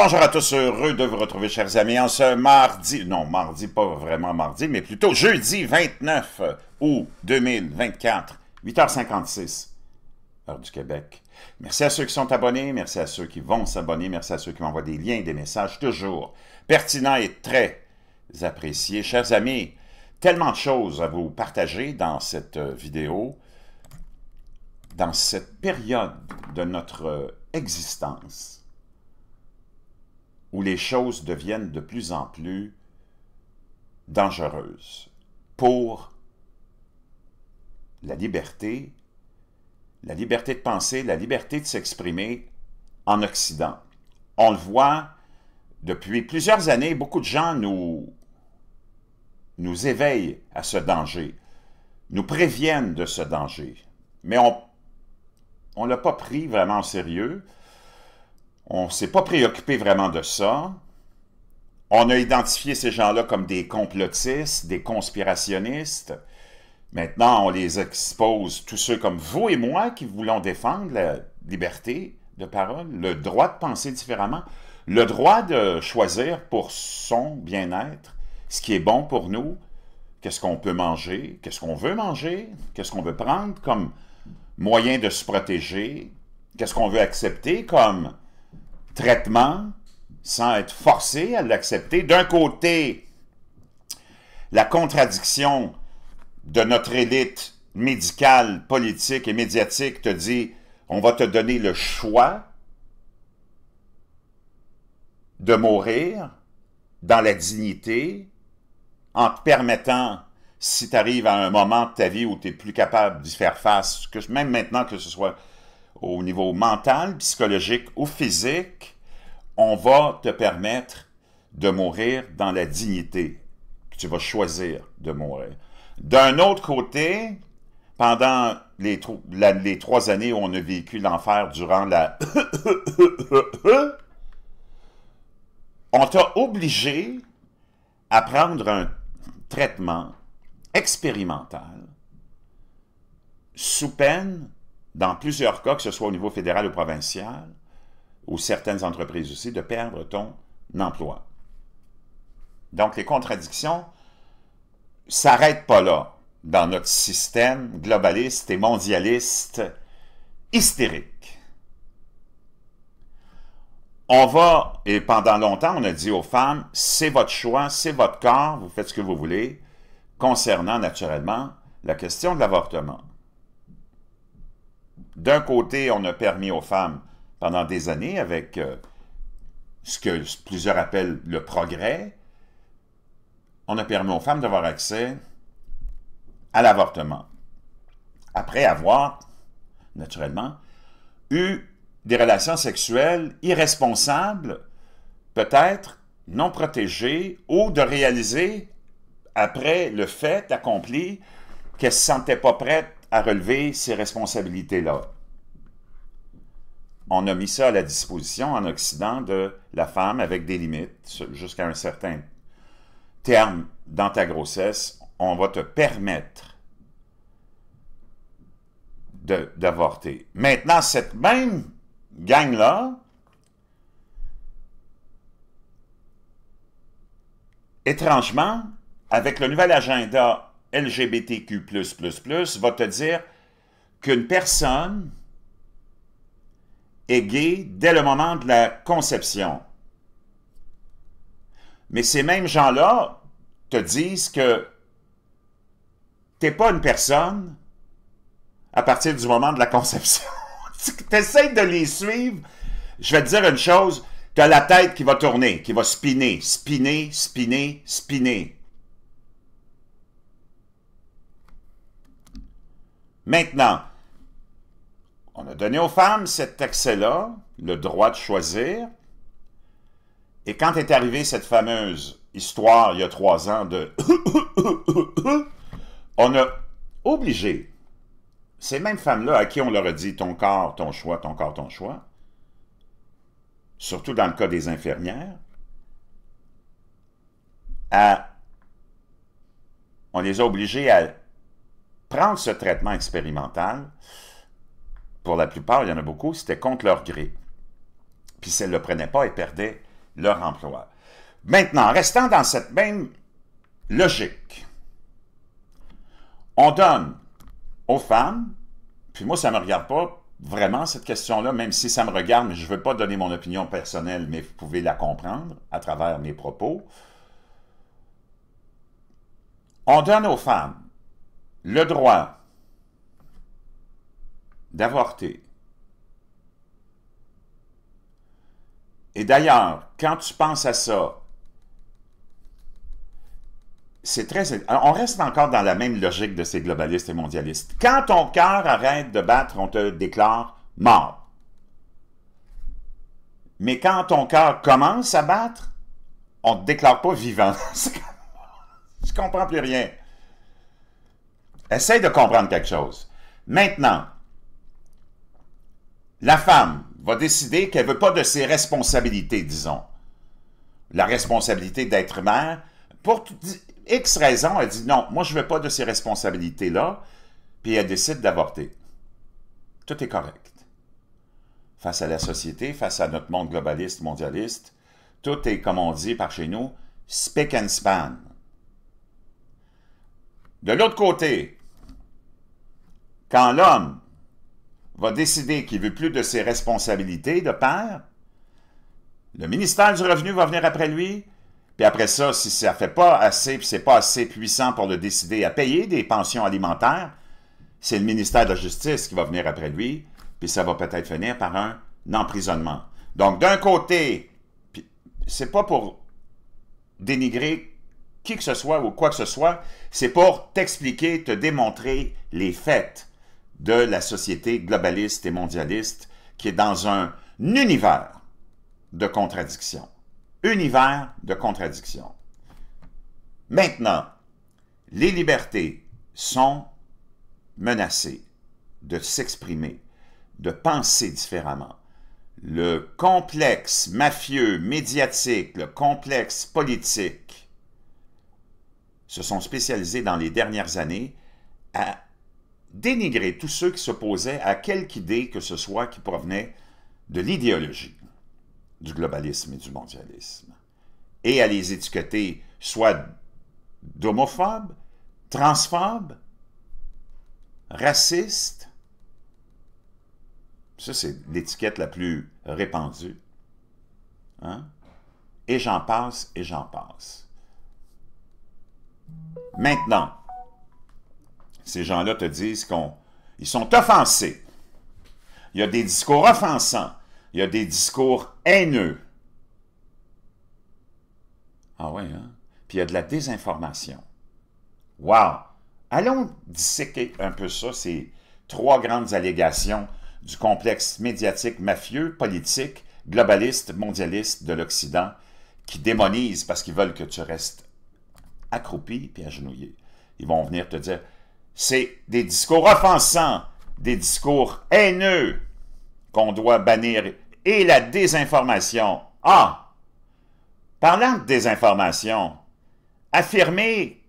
bonjour à tous, heureux de vous retrouver, chers amis, en ce mardi, non, mardi, pas vraiment mardi, mais plutôt jeudi 29 août 2024, 8h56, heure du Québec. Merci à ceux qui sont abonnés, merci à ceux qui vont s'abonner, merci à ceux qui m'envoient des liens, des messages, toujours pertinents et très appréciés. Chers amis, tellement de choses à vous partager dans cette vidéo, dans cette période de notre existence où les choses deviennent de plus en plus dangereuses pour la liberté, la liberté de penser, la liberté de s'exprimer en Occident. On le voit depuis plusieurs années, beaucoup de gens nous, nous éveillent à ce danger, nous préviennent de ce danger, mais on ne l'a pas pris vraiment sérieux. On ne s'est pas préoccupé vraiment de ça. On a identifié ces gens-là comme des complotistes, des conspirationnistes. Maintenant, on les expose, tous ceux comme vous et moi qui voulons défendre la liberté de parole, le droit de penser différemment, le droit de choisir pour son bien-être ce qui est bon pour nous, qu'est-ce qu'on peut manger, qu'est-ce qu'on veut manger, qu'est-ce qu'on veut prendre comme moyen de se protéger, qu'est-ce qu'on veut accepter comme traitement sans être forcé à l'accepter. D'un côté, la contradiction de notre élite médicale, politique et médiatique te dit on va te donner le choix de mourir dans la dignité en te permettant, si tu arrives à un moment de ta vie où tu es plus capable d'y faire face, que même maintenant que ce soit au niveau mental, psychologique ou physique, on va te permettre de mourir dans la dignité que tu vas choisir de mourir. D'un autre côté, pendant les, les trois années où on a vécu l'enfer durant la... on t'a obligé à prendre un traitement expérimental sous peine dans plusieurs cas, que ce soit au niveau fédéral ou provincial, ou certaines entreprises aussi, de perdre ton emploi. Donc, les contradictions ne s'arrêtent pas là dans notre système globaliste et mondialiste hystérique. On va, et pendant longtemps, on a dit aux femmes, c'est votre choix, c'est votre corps, vous faites ce que vous voulez, concernant naturellement la question de l'avortement. D'un côté, on a permis aux femmes pendant des années avec euh, ce que plusieurs appellent le progrès, on a permis aux femmes d'avoir accès à l'avortement. Après avoir, naturellement, eu des relations sexuelles irresponsables, peut-être non protégées, ou de réaliser, après le fait accompli, qu'elles ne se sentaient pas prêtes à relever ces responsabilités-là. On a mis ça à la disposition en Occident de la femme avec des limites jusqu'à un certain terme dans ta grossesse. On va te permettre d'avorter. Maintenant, cette même gang-là étrangement, avec le nouvel agenda LGBTQ va te dire qu'une personne est gay dès le moment de la conception. Mais ces mêmes gens-là te disent que tu n'es pas une personne à partir du moment de la conception. Tu essaies de les suivre. Je vais te dire une chose, tu as la tête qui va tourner, qui va spinner, spinner, spinner, spinner. Maintenant, on a donné aux femmes cet accès-là, le droit de choisir. Et quand est arrivée cette fameuse histoire il y a trois ans de on a obligé ces mêmes femmes-là à qui on leur a dit ton corps, ton choix, ton corps, ton choix, surtout dans le cas des infirmières, à, on les a obligées à prendre ce traitement expérimental, pour la plupart, il y en a beaucoup, c'était contre leur gré. Puis si elles ne le prenaient pas, et perdaient leur emploi. Maintenant, restant dans cette même logique, on donne aux femmes, puis moi, ça ne me regarde pas vraiment cette question-là, même si ça me regarde, mais je ne veux pas donner mon opinion personnelle, mais vous pouvez la comprendre à travers mes propos. On donne aux femmes le droit d'avorter. Et d'ailleurs, quand tu penses à ça, c'est très... On reste encore dans la même logique de ces globalistes et mondialistes. Quand ton cœur arrête de battre, on te déclare mort. Mais quand ton cœur commence à battre, on ne te déclare pas vivant. Je comprends plus rien. Essaye de comprendre quelque chose. Maintenant, la femme va décider qu'elle ne veut pas de ses responsabilités, disons. La responsabilité d'être mère. Pour X raisons, elle dit non, moi je ne veux pas de ces responsabilités-là, puis elle décide d'avorter. Tout est correct. Face à la société, face à notre monde globaliste, mondialiste, tout est, comme on dit par chez nous, speak and span. De l'autre côté, quand l'homme va décider qu'il veut plus de ses responsabilités de père, le ministère du Revenu va venir après lui, puis après ça, si ça ne fait pas assez, puis c'est pas assez puissant pour le décider à payer des pensions alimentaires, c'est le ministère de la Justice qui va venir après lui, puis ça va peut-être finir par un emprisonnement. Donc, d'un côté, c'est pas pour dénigrer qui que ce soit ou quoi que ce soit, c'est pour t'expliquer, te démontrer les faits de la société globaliste et mondialiste qui est dans un univers de contradictions. Univers de contradictions. Maintenant, les libertés sont menacées de s'exprimer, de penser différemment. Le complexe mafieux médiatique, le complexe politique se sont spécialisés dans les dernières années à dénigrer tous ceux qui s'opposaient à quelque idée que ce soit qui provenait de l'idéologie, du globalisme et du mondialisme, et à les étiqueter soit d'homophobes, transphobes, racistes. Ça, c'est l'étiquette la plus répandue. Hein? Et j'en passe, et j'en passe. Maintenant, ces gens-là te disent qu'on ils sont offensés. Il y a des discours offensants. Il y a des discours haineux. Ah oui, hein? Puis il y a de la désinformation. Wow! Allons disséquer un peu ça, ces trois grandes allégations du complexe médiatique mafieux, politique, globaliste, mondialiste de l'Occident, qui démonisent parce qu'ils veulent que tu restes accroupi puis agenouillé. Ils vont venir te dire c'est des discours offensants, des discours haineux qu'on doit bannir et la désinformation. Ah! Parlant de désinformation, affirmer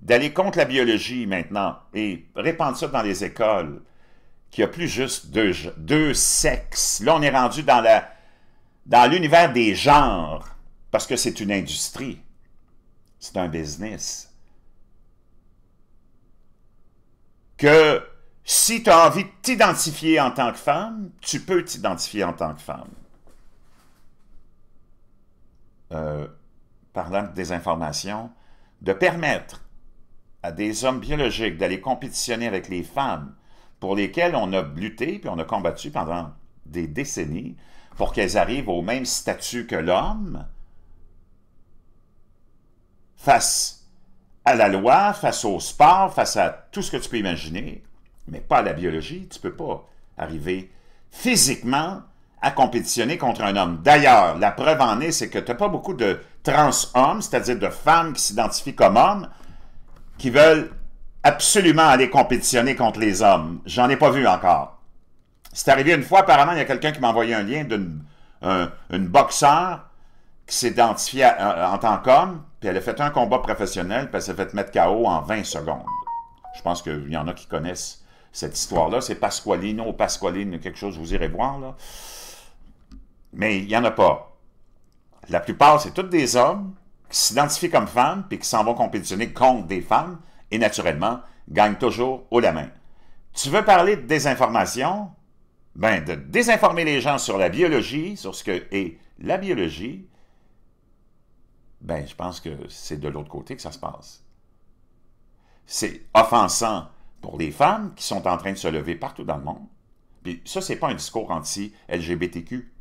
d'aller contre la biologie maintenant et répandre ça dans les écoles, qu'il n'y a plus juste deux, sexes. Là, on est rendu dans dans l'univers des genres, parce que c'est une industrie, c'est un business. que si tu as envie de t'identifier en tant que femme, tu peux t'identifier en tant que femme. Euh, parlant des informations, de permettre à des hommes biologiques d'aller compétitionner avec les femmes pour lesquelles on a lutté puis on a combattu pendant des décennies pour qu'elles arrivent au même statut que l'homme face à la loi, face au sport, face à tout ce que tu peux imaginer, mais pas à la biologie. Tu ne peux pas arriver physiquement à compétitionner contre un homme. D'ailleurs, la preuve en est, c'est que tu n'as pas beaucoup de trans-hommes, c'est-à-dire de femmes qui s'identifient comme hommes, qui veulent absolument aller compétitionner contre les hommes. J'en ai pas vu encore. C'est arrivé une fois, apparemment, il y a quelqu'un qui m'a envoyé un lien d'une boxeur qui s'identifiait en tant qu'homme, puis elle a fait un combat professionnel, puis elle s'est fait mettre KO en 20 secondes. Je pense qu'il y en a qui connaissent cette histoire-là. C'est Pasqualino, Pasqualine, quelque chose, vous irez voir. Là. Mais il n'y en a pas. La plupart, c'est toutes des hommes qui s'identifient comme femmes, puis qui s'en vont compétitionner contre des femmes, et naturellement, gagnent toujours haut la main. Tu veux parler de désinformation? Ben, de désinformer les gens sur la biologie, sur ce que est la biologie, ben je pense que c'est de l'autre côté que ça se passe. C'est offensant pour les femmes qui sont en train de se lever partout dans le monde. Puis ça, c'est pas un discours anti-LGBTQ,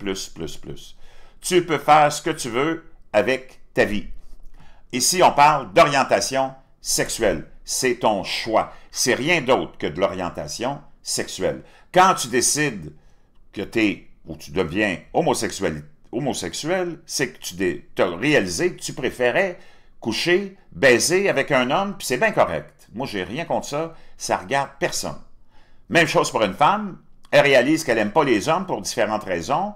Tu peux faire ce que tu veux avec ta vie. Ici, on parle d'orientation sexuelle. C'est ton choix. C'est rien d'autre que de l'orientation sexuelle. Quand tu décides que tu es ou tu deviens homosexuel, homosexuel, c'est que tu as réalisé que tu préférais coucher, baiser avec un homme, puis c'est bien correct. Moi, j'ai rien contre ça, ça regarde personne. Même chose pour une femme, elle réalise qu'elle n'aime pas les hommes pour différentes raisons,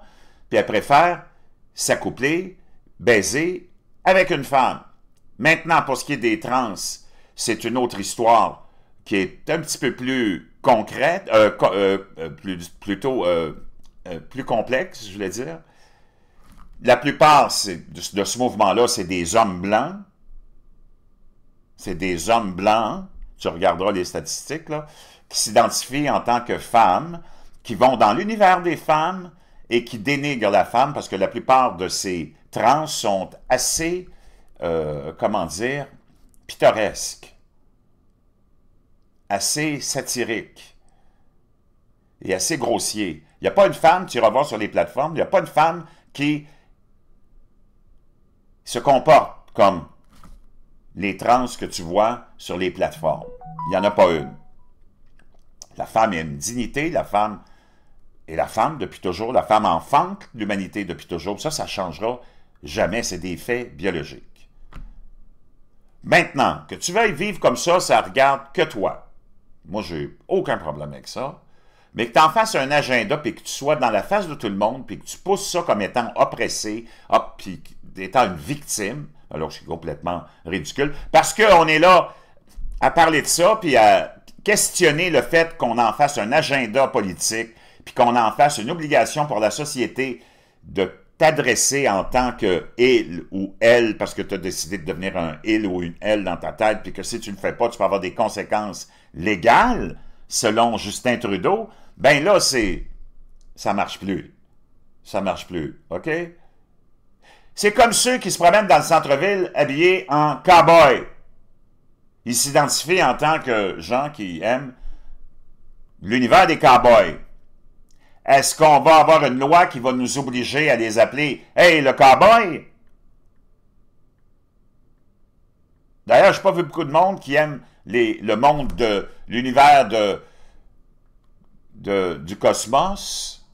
puis elle préfère s'accoupler, baiser avec une femme. Maintenant, pour ce qui est des trans, c'est une autre histoire qui est un petit peu plus concrète, euh, euh, euh, plutôt plus complexe, je voulais dire. La plupart de, ce mouvement-là, c'est des hommes blancs. C'est des hommes blancs, tu regarderas les statistiques, là, qui s'identifient en tant que femmes, qui vont dans l'univers des femmes et qui dénigrent la femme parce que la plupart de ces trans sont assez, euh, comment dire, pittoresques, assez satiriques et assez grossiers. Il n'y a pas une femme, tu revois sur les plateformes, il n'y a pas une femme qui se comportent comme les trans que tu vois sur les plateformes. Il n'y en a pas une. La femme est une dignité, la femme est la femme depuis toujours, la femme enfante l'humanité depuis toujours. Ça, ça ne changera jamais, c'est des faits biologiques. Maintenant, que tu veuilles vivre comme ça, ça regarde que toi. Moi, j'ai aucun problème avec ça. Mais que tu en fasses un agenda, puis que tu sois dans la face de tout le monde, puis que tu pousses ça comme étant oppressé, hop, puis étant une victime. Alors, je suis complètement ridicule. Parce qu'on est là à parler de ça, puis à questionner le fait qu'on en fasse un agenda politique, puis qu'on en fasse une obligation pour la société de t'adresser en tant que il ou elle, parce que tu as décidé de devenir un il ou une elle dans ta tête, puis que si tu ne le fais pas, tu vas avoir des conséquences légales, selon Justin Trudeau, ben là, c'est... ça marche plus. Ça marche plus, OK? C'est comme ceux qui se promènent dans le centre-ville habillés en cow-boy. Ils s'identifient en tant que gens qui aiment l'univers des cow Est-ce qu'on va avoir une loi qui va nous obliger à les appeler Hey, le cow-boy? D'ailleurs, je n'ai pas vu beaucoup de monde qui aime le monde de l'univers de, du cosmos,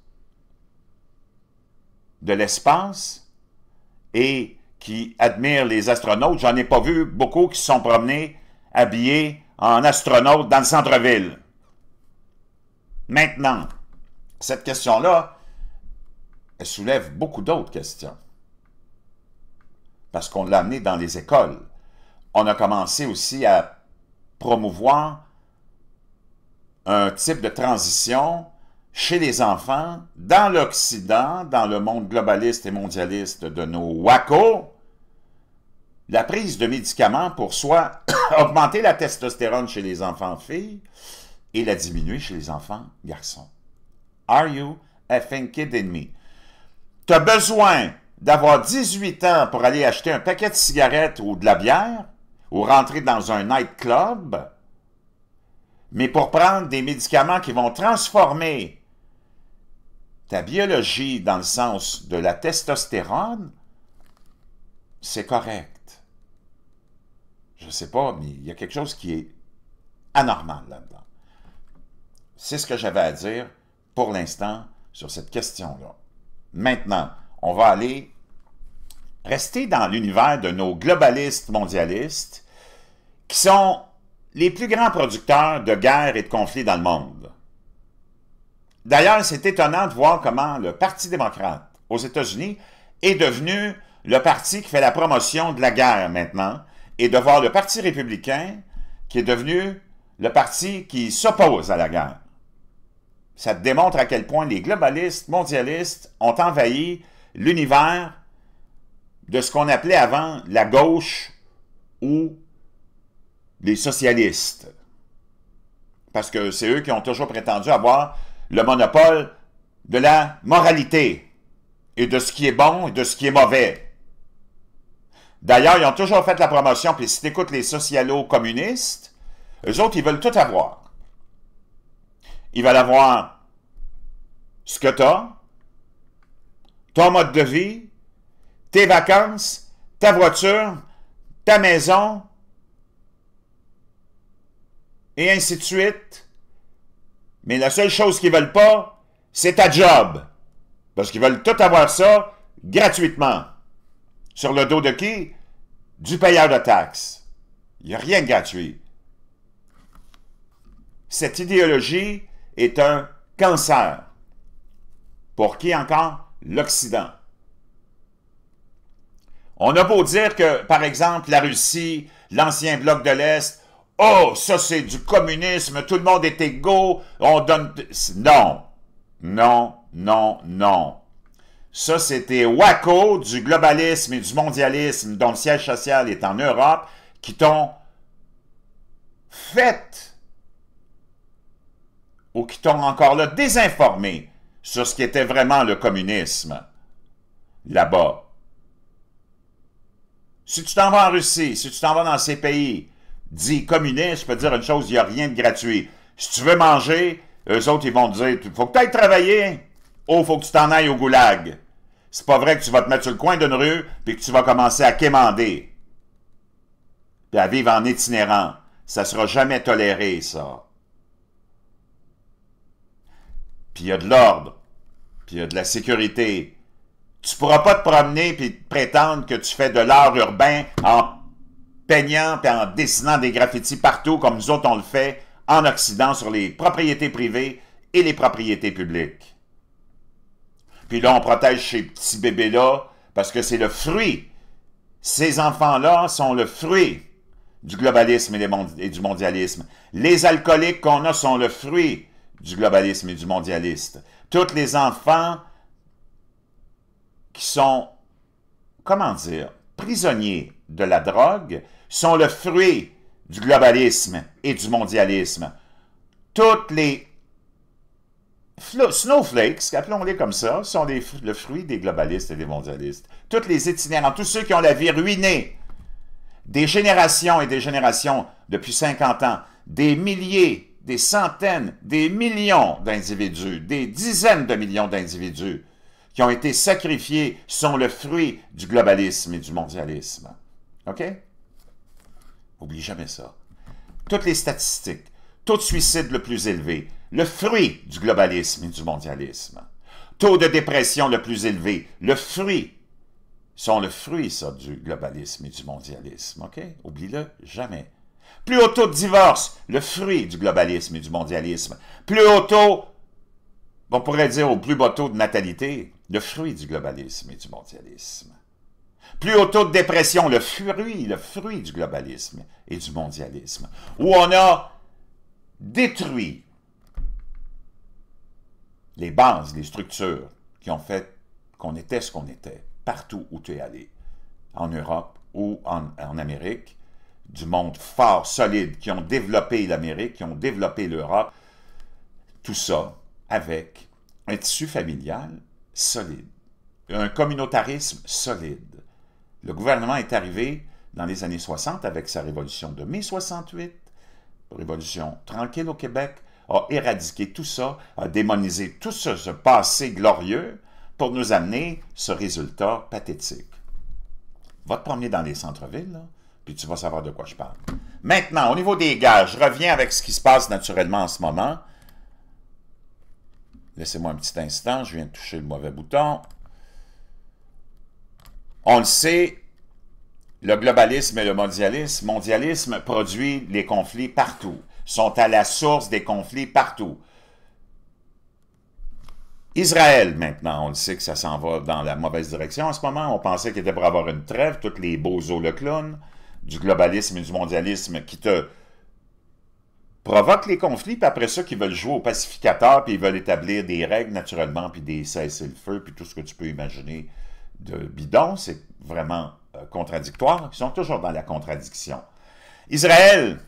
de l'espace et qui admirent les astronautes. J'en ai pas vu beaucoup qui se sont promenés habillés en astronautes dans le centre-ville. Maintenant, cette question-là, elle soulève beaucoup d'autres questions. Parce qu'on l'a amené dans les écoles. On a commencé aussi à promouvoir un type de transition chez les enfants, dans l'Occident, dans le monde globaliste et mondialiste de nos WACO, la prise de médicaments pour soi, augmenter la testostérone chez les enfants-filles et la diminuer chez les enfants-garçons. Are you effing enemy? me? as besoin d'avoir 18 ans pour aller acheter un paquet de cigarettes ou de la bière, ou rentrer dans un nightclub, mais pour prendre des médicaments qui vont transformer ta biologie dans le sens de la testostérone, c'est correct. Je ne sais pas, mais il y a quelque chose qui est anormal là-dedans. C'est ce que j'avais à dire pour l'instant sur cette question-là. Maintenant, on va aller rester dans l'univers de nos globalistes mondialistes qui sont les plus grands producteurs de guerres et de conflits dans le monde. D'ailleurs, c'est étonnant de voir comment le Parti démocrate aux États-Unis est devenu le parti qui fait la promotion de la guerre maintenant, et de voir le Parti républicain qui est devenu le parti qui s'oppose à la guerre. Ça démontre à quel point les globalistes, mondialistes ont envahi l'univers de ce qu'on appelait avant la gauche ou les socialistes. Parce que c'est eux qui ont toujours prétendu avoir le monopole de la moralité et de ce qui est bon et de ce qui est mauvais. D'ailleurs, ils ont toujours fait la promotion, puis si tu écoutes les socialo-communistes, eux autres, ils veulent tout avoir. Ils veulent avoir ce que tu as, ton mode de vie, tes vacances, ta voiture, ta maison, et ainsi de suite, mais la seule chose qu'ils veulent pas, c'est ta job. Parce qu'ils veulent tout avoir ça gratuitement. Sur le dos de qui? Du payeur de taxes. Il n'y a rien de gratuit. Cette idéologie est un cancer. Pour qui encore? L'Occident. On a beau dire que, par exemple, la Russie, l'ancien bloc de l'Est, Oh, ça c'est du communisme, tout le monde est égaux, on donne... Non, non, non, non. Ça, c'était Waco du globalisme et du mondialisme dont le siège social est en Europe qui t'ont fait ou qui t'ont encore là désinformé sur ce qui était vraiment le communisme là-bas. Si tu t'en vas en Russie, si tu t'en vas dans ces pays, dit communiste, je peux dire une chose, il n'y a rien de gratuit. Si tu veux manger, eux autres, ils vont te dire, faut que tu ailles travailler, ou oh, faut que tu t'en ailles au goulag. C'est pas vrai que tu vas te mettre sur le coin d'une rue, puis que tu vas commencer à quémander, puis à vivre en itinérant. Ça sera jamais toléré, ça. Puis il y a de l'ordre, puis il y a de la sécurité. Tu pourras pas te promener puis prétendre que tu fais de l'art urbain en peignant et en dessinant des graffitis partout comme nous autres on le fait en Occident sur les propriétés privées et les propriétés publiques. Puis là, on protège ces petits bébés-là parce que c'est le fruit. Ces enfants-là sont le fruit du globalisme et, du mondialisme. Les alcooliques qu'on a sont le fruit du globalisme et du mondialisme. Tous les enfants qui sont, comment dire, prisonniers de la drogue, sont le fruit du globalisme et du mondialisme. Toutes les snowflakes, appelons-les comme ça, sont le fruit des globalistes et des mondialistes. Toutes les itinérants, tous ceux qui ont la vie ruinée, des générations et des générations depuis 50 ans, des milliers, des centaines, des millions d'individus, des dizaines de millions d'individus qui ont été sacrifiés sont le fruit du globalisme et du mondialisme. OK? Oublie jamais ça. Toutes les statistiques, taux de suicide le plus élevé, le fruit du globalisme et du mondialisme. Taux de dépression le plus élevé, le fruit, sont le fruit, ça, du globalisme et du mondialisme, OK? Oublie-le jamais. Plus haut taux de divorce, le fruit du globalisme et du mondialisme. Plus haut taux, on pourrait dire au plus bas taux de natalité, le fruit du globalisme et du mondialisme. Plus haut taux de dépression, le fruit, le fruit du globalisme et du mondialisme, où on a détruit les bases, les structures qui ont fait qu'on était ce qu'on était, partout où tu es allé, en Europe ou en, en Amérique, du monde fort, solide, qui ont développé l'Amérique, qui ont développé l'Europe, tout ça avec un tissu familial solide, un communautarisme solide, le gouvernement est arrivé dans les années 60 avec sa révolution de mai 68, révolution tranquille au Québec, a éradiqué tout ça, a démonisé tout ce, passé glorieux pour nous amener ce résultat pathétique. Va te promener dans les centres-villes, puis tu vas savoir de quoi je parle. Maintenant, au niveau des gages, je reviens avec ce qui se passe naturellement en ce moment. Laissez-moi un petit instant, je viens de toucher le mauvais bouton. On le sait, le globalisme et le mondialisme, mondialisme produit les conflits partout, sont à la source des conflits partout. Israël, maintenant, on le sait que ça s'en va dans la mauvaise direction en ce moment. On pensait qu'il était pour avoir une trêve, tous les beaux os le clown, du globalisme et du mondialisme qui te provoquent les conflits, puis après ça, qui veulent jouer au pacificateur, puis ils veulent établir des règles naturellement, puis des cessez-le-feu, puis tout ce que tu peux imaginer de bidon, c'est vraiment euh, contradictoire. Ils sont toujours dans la contradiction. Israël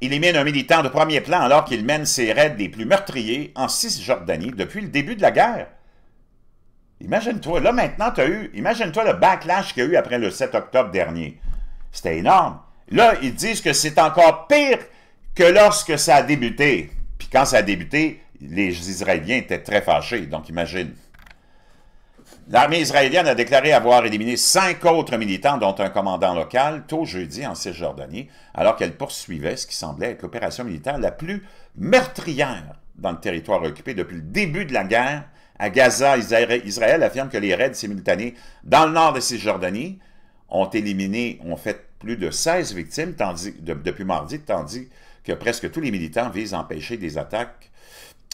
élimine un militant de premier plan alors qu'il mène ses raids des plus meurtriers en Cisjordanie depuis le début de la guerre. Imagine-toi, là maintenant, tu as eu, imagine-toi le backlash qu'il y a eu après le 7 octobre dernier. C'était énorme. Là, ils disent que c'est encore pire que lorsque ça a débuté. Puis quand ça a débuté, les Israéliens étaient très fâchés, donc imagine. L'armée israélienne a déclaré avoir éliminé cinq autres militants, dont un commandant local, tôt jeudi en Cisjordanie, alors qu'elle poursuivait ce qui semblait être l'opération militaire la plus meurtrière dans le territoire occupé depuis le début de la guerre. À Gaza, Israël affirme que les raids simultanés dans le nord de Cisjordanie ont éliminé, ont fait plus de 16 victimes tandis, depuis mardi, tandis que presque tous les militants visent à empêcher des attaques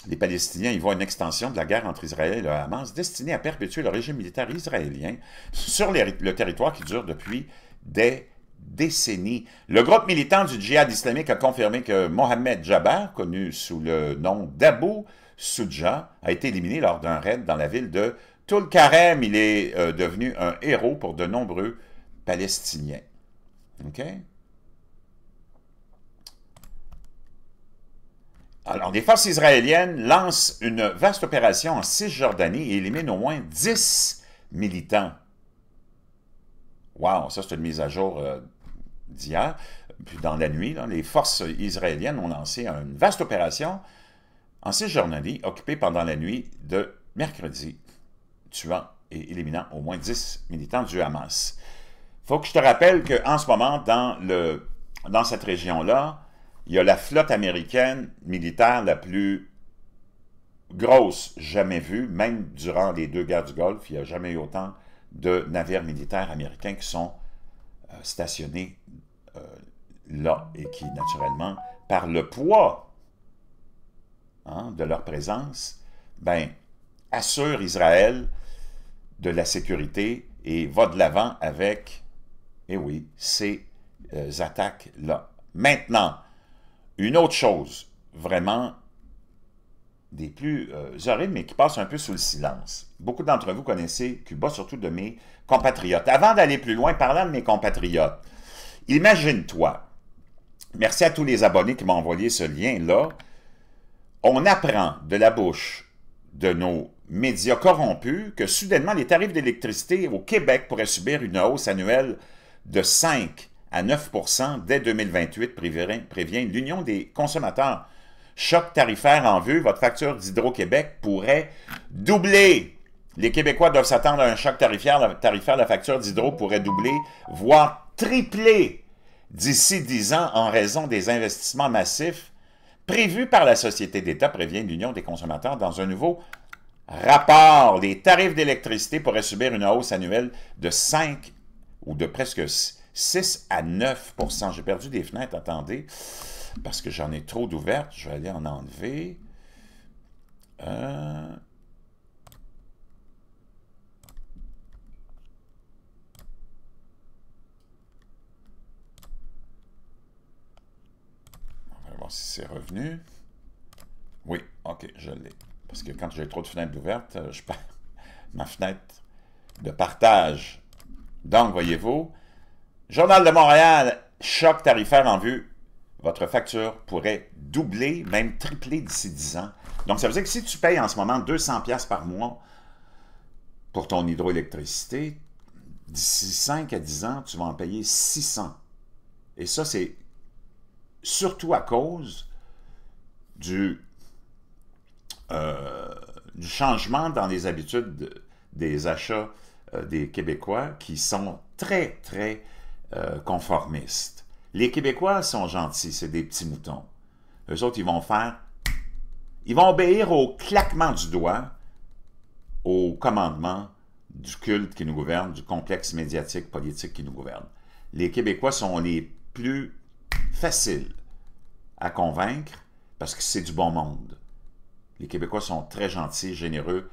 les Palestiniens y voient une extension de la guerre entre Israël et le Hamas destinée à perpétuer le régime militaire israélien sur le territoire qui dure depuis des décennies. Le groupe militant du djihad islamique a confirmé que Mohamed Jabbar, connu sous le nom d'Abu Suja, a été éliminé lors d'un raid dans la ville de Toulkarem. Il est euh, devenu un héros pour de nombreux Palestiniens. OK Alors, les forces israéliennes lancent une vaste opération en Cisjordanie et éliminent au moins 10 militants. Wow, ça c'est une mise à jour euh, d'hier. Puis dans la nuit, les forces israéliennes ont lancé une vaste opération en Cisjordanie, occupée pendant la nuit de mercredi, tuant et éliminant au moins 10 militants du Hamas. faut que je te rappelle qu'en ce moment, dans cette région-là, il y a la flotte américaine militaire la plus grosse jamais vue, même durant les deux guerres du Golfe, il n'y a jamais eu autant de navires militaires américains qui sont euh, stationnés euh, là et qui, naturellement, par le poids hein, de leur présence, ben, assure Israël de la sécurité et va de l'avant avec, eh oui, ces euh, attaques-là. Maintenant, une autre chose, vraiment des plus euh, horribles, mais qui passe un peu sous le silence. Beaucoup d'entre vous connaissez Cuba, surtout de mes compatriotes. Avant d'aller plus loin, parlant de mes compatriotes, imagine-toi, merci à tous les abonnés qui m'ont envoyé ce lien-là, on apprend de la bouche de nos médias corrompus que soudainement les tarifs d'électricité au Québec pourraient subir une hausse annuelle de 5 à 9 dès 2028, prévient, l'Union des consommateurs. Choc tarifaire en vue, votre facture d'Hydro-Québec pourrait doubler. Les Québécois doivent s'attendre à un choc tarifaire. tarifaire la facture d'Hydro pourrait doubler, voire tripler d'ici 10 ans en raison des investissements massifs prévus par la Société d'État, prévient l'Union des consommateurs dans un nouveau rapport. Les tarifs d'électricité pourraient subir une hausse annuelle de 5 ou de presque 6 6 à 9 J'ai perdu des fenêtres, attendez, parce que j'en ai trop d'ouvertes. Je vais aller en enlever. Euh, on va voir si c'est revenu. Oui, ok, je l'ai. Parce que quand j'ai trop de fenêtres ouvertes, euh, je perds ma fenêtre de partage. Donc, voyez-vous, Journal de Montréal, choc tarifaire en vue. Votre facture pourrait doubler, même tripler d'ici 10 ans. Donc, ça veut dire que si tu payes en ce moment 200$ par mois pour ton hydroélectricité, d'ici 5 à 10 ans, tu vas en payer 600. Et ça, c'est surtout à cause du, euh, changement dans les habitudes des achats euh, des Québécois qui sont très, très euh, conformistes. Les Québécois sont gentils, c'est des petits moutons. Eux autres, ils vont faire... Ils vont obéir au claquement du doigt, au commandement du culte qui nous gouverne, du complexe médiatique politique qui nous gouverne. Les Québécois sont les plus faciles à convaincre parce que c'est du bon monde. Les Québécois sont très gentils, généreux.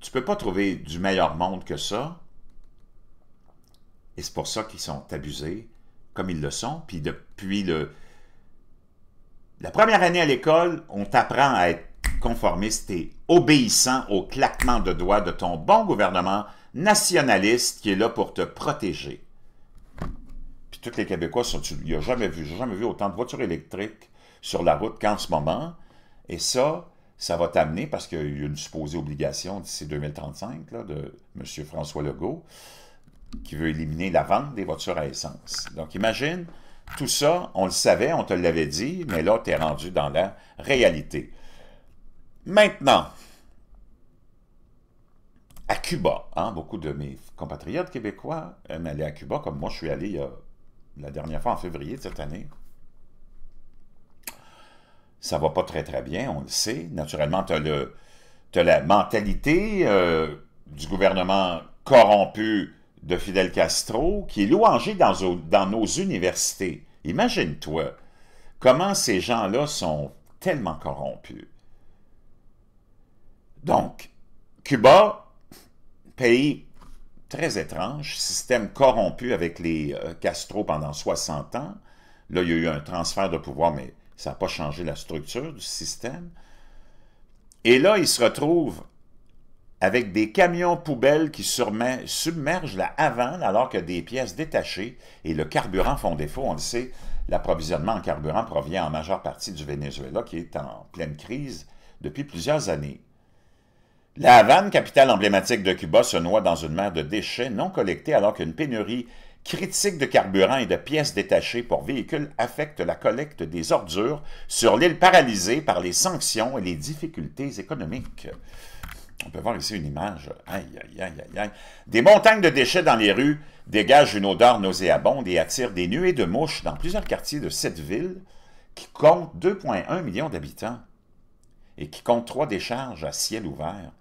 Tu peux pas trouver du meilleur monde que ça, et c'est pour ça qu'ils sont abusés comme ils le sont. Puis depuis le, la première année à l'école, on t'apprend à être conformiste et obéissant au claquement de doigts de ton bon gouvernement nationaliste qui est là pour te protéger. Puis tous les Québécois sont... Il n'y a jamais vu, jamais vu autant de voitures électriques sur la route qu'en ce moment. Et ça, ça va t'amener, parce qu'il y a une supposée obligation d'ici 2035 de M. François Legault, qui veut éliminer la vente des voitures à essence. Donc, imagine, tout ça, on le savait, on te l'avait dit, mais là, tu es rendu dans la réalité. Maintenant, à Cuba, hein, beaucoup de mes compatriotes québécois aiment aller à Cuba, comme moi, je suis allé la dernière fois en février de cette année. Ça va pas très, très bien, on le sait. Naturellement, tu as, la mentalité euh, du gouvernement corrompu de Fidel Castro qui est louangé dans, nos universités. Imagine-toi comment ces gens-là sont tellement corrompus. Donc, Cuba, pays très étrange, système corrompu avec les euh, Castro pendant 60 ans. Là, il y a eu un transfert de pouvoir, mais ça n'a pas changé la structure du système. Et là, ils se retrouvent avec des camions poubelles qui submergent la Havane alors que des pièces détachées et le carburant font défaut. On le sait, l'approvisionnement en carburant provient en majeure partie du Venezuela qui est en pleine crise depuis plusieurs années. La Havane, capitale emblématique de Cuba, se noie dans une mer de déchets non collectés alors qu'une pénurie critique de carburant et de pièces détachées pour véhicules affecte la collecte des ordures sur l'île paralysée par les sanctions et les difficultés économiques. On peut voir ici une image. Des montagnes de déchets dans les rues dégagent une odeur nauséabonde et attirent des nuées de mouches dans plusieurs quartiers de cette ville qui compte 2,1 millions d'habitants et qui compte trois décharges à ciel ouvert.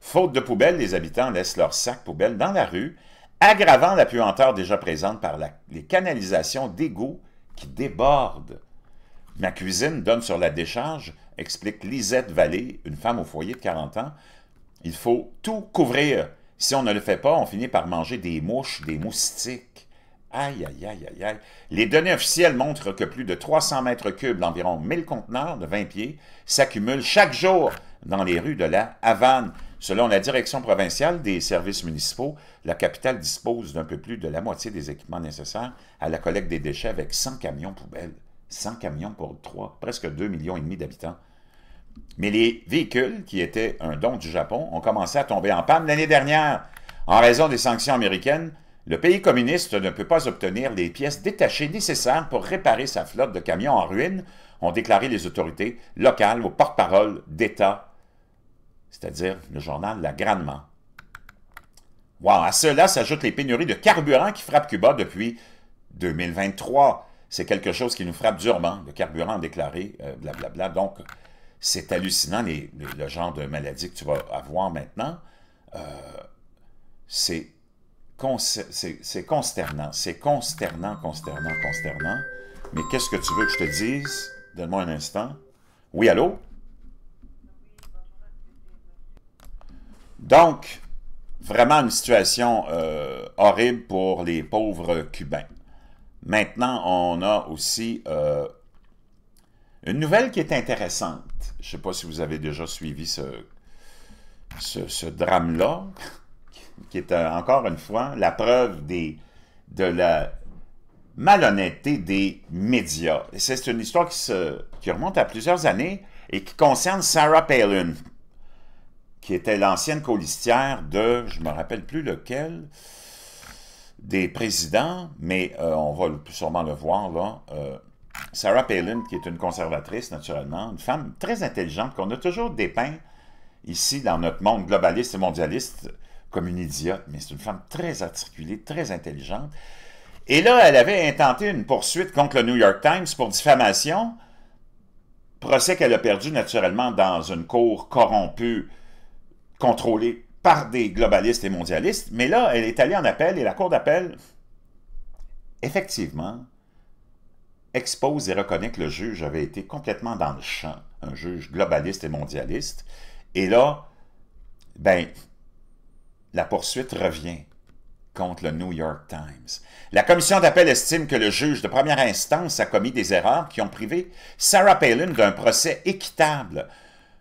Faute de poubelles, les habitants laissent leurs sacs poubelles dans la rue, aggravant la puanteur déjà présente par les canalisations d'égouts qui débordent. Ma cuisine donne sur la décharge, explique Lisette Vallée, une femme au foyer de 40 ans, il faut tout couvrir. Si on ne le fait pas, on finit par manger des mouches, des moustiques. Aïe, aïe, aïe, aïe, Les données officielles montrent que plus de 300 mètres cubes d'environ 1000 conteneurs de 20 pieds s'accumulent chaque jour dans les rues de la Havane. Selon la direction provinciale des services municipaux, la capitale dispose d'un peu plus de la moitié des équipements nécessaires à la collecte des déchets avec 100 camions poubelles. 100 camions pour 3, presque 2 millions et demi d'habitants. Mais les véhicules, qui étaient un don du Japon, ont commencé à tomber en panne l'année dernière. En raison des sanctions américaines, le pays communiste ne peut pas obtenir les pièces détachées nécessaires pour réparer sa flotte de camions en ruine, ont déclaré les autorités locales aux porte-parole d'État, c'est-à-dire le journal La Grandement. Wow, à cela s'ajoutent les pénuries de carburant qui frappent Cuba depuis 2023. C'est quelque chose qui nous frappe durement, le carburant déclaré, euh, blablabla. bla bla. Donc, c'est hallucinant les, le genre de maladie que tu vas avoir maintenant. Euh, c'est consternant, c'est consternant, consternant, consternant. Mais qu'est-ce que tu veux que je te dise? Donne-moi un instant. Oui, allô? Donc, vraiment une situation euh, horrible pour les pauvres Cubains. Maintenant, on a aussi euh, une nouvelle qui est intéressante. Je ne sais pas si vous avez déjà suivi ce, ce, drame-là, qui est euh, encore une fois la preuve de la malhonnêteté des médias. C'est une histoire qui, se, remonte à plusieurs années et qui concerne Sarah Palin, qui était l'ancienne colistière de, je ne me rappelle plus lequel, des présidents, mais euh, on va sûrement le voir là, euh, Sarah Palin, qui est une conservatrice, naturellement, une femme très intelligente qu'on a toujours dépeint ici dans notre monde globaliste et mondialiste comme une idiote, mais c'est une femme très articulée, très intelligente. Et là, elle avait intenté une poursuite contre le New York Times pour diffamation, procès qu'elle a perdu naturellement dans une cour corrompue, contrôlée par des globalistes et mondialistes. Mais là, elle est allée en appel et la cour d'appel, effectivement, expose et reconnaît que le juge avait été complètement dans le champ, un juge globaliste et mondialiste. Et là, ben, la poursuite revient contre le New York Times. La commission d'appel estime que le juge de première instance a commis des erreurs qui ont privé Sarah Palin d'un procès équitable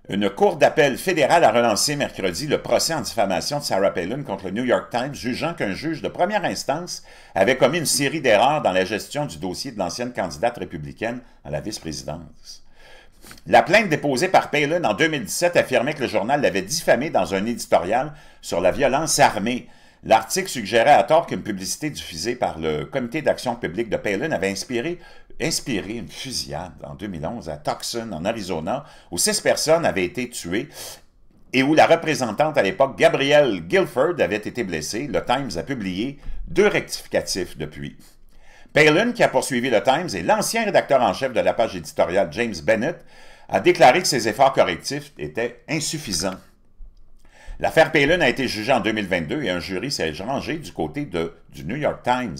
une cour d'appel fédérale a relancé mercredi le procès en diffamation de Sarah Palin contre le New York Times, jugeant qu'un juge de première instance avait commis une série d'erreurs dans la gestion du dossier de l'ancienne candidate républicaine à la vice-présidence. La plainte déposée par Palin en 2017 affirmait que le journal l'avait diffamée dans un éditorial sur la violence armée. L'article suggérait à tort qu'une publicité diffusée par le Comité d'action publique de Palin avait inspiré inspiré une fusillade en 2011 à Tucson, en Arizona, où six personnes avaient été tuées et où la représentante à l'époque, Gabrielle Guilford, avait été blessée. Le Times a publié deux rectificatifs depuis. Palin, qui a poursuivi le Times, et l'ancien rédacteur en chef de la page éditoriale, James Bennett, a déclaré que ses efforts correctifs étaient insuffisants. L'affaire Palin a été jugée en 2022 et un jury s'est rangé du côté de, du New York Times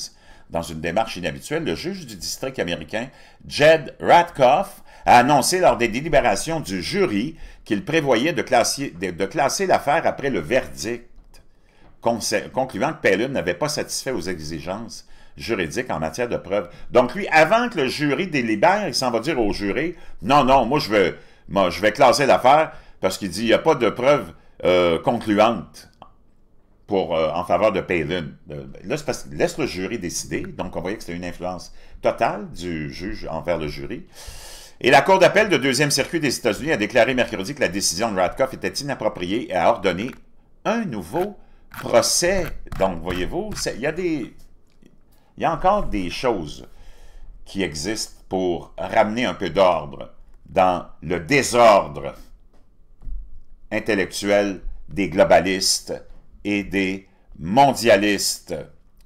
dans une démarche inhabituelle, le juge du district américain Jed Ratkoff a annoncé lors des délibérations du jury qu'il prévoyait de classer, l'affaire après le verdict, concluant que Palin n'avait pas satisfait aux exigences juridiques en matière de preuves. Donc lui, avant que le jury délibère, il s'en va dire au jury, non, non, moi je, veux, moi, je vais classer l'affaire parce qu'il dit, il n'y a pas de preuve euh, concluantes ». concluante pour, euh, en faveur de Palin. Là, c'est laisse le jury décider, donc on voyait que c'était une influence totale du juge envers le jury. Et la Cour d'appel de deuxième circuit des États-Unis a déclaré mercredi que la décision de Radcliffe était inappropriée et a ordonné un nouveau procès. Donc, voyez-vous, il y a des... Il y a encore des choses qui existent pour ramener un peu d'ordre dans le désordre intellectuel des globalistes et des mondialistes.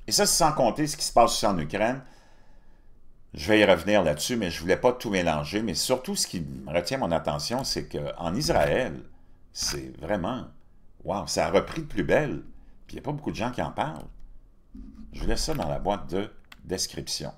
Et ça, sans compter ce qui se passe aussi en Ukraine. Je vais y revenir là-dessus, mais je ne voulais pas tout mélanger. Mais surtout, ce qui retient mon attention, c'est qu'en Israël, c'est vraiment... Wow, ça a repris de plus belle. Puis il n'y a pas beaucoup de gens qui en parlent. Je vous laisse ça dans la boîte de description.